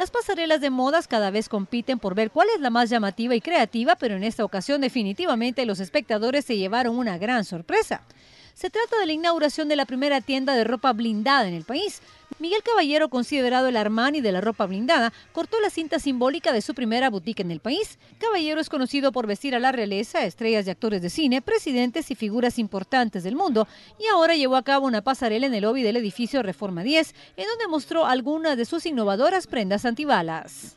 Las pasarelas de modas cada vez compiten por ver cuál es la más llamativa y creativa, pero en esta ocasión definitivamente los espectadores se llevaron una gran sorpresa. Se trata de la inauguración de la primera tienda de ropa blindada en el país. Miguel Caballero, considerado el Armani de la ropa blindada, cortó la cinta simbólica de su primera boutique en el país. Caballero es conocido por vestir a la realeza, estrellas de actores de cine, presidentes y figuras importantes del mundo, y ahora llevó a cabo una pasarela en el lobby del edificio Reforma 10, en donde mostró algunas de sus innovadoras prendas antibalas.